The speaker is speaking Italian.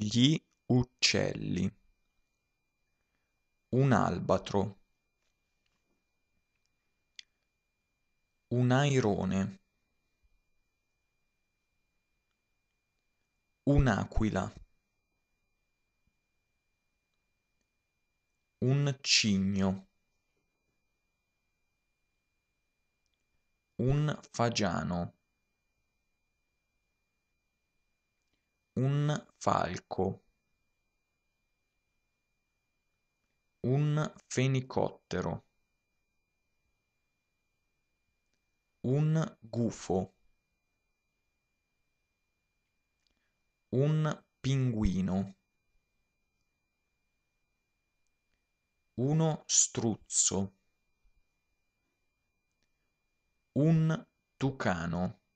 Gli uccelli. Un albatro. Un airone. Un'aquila. Un cigno. Un fagiano. falco un fenicottero un gufo un pinguino uno struzzo un tucano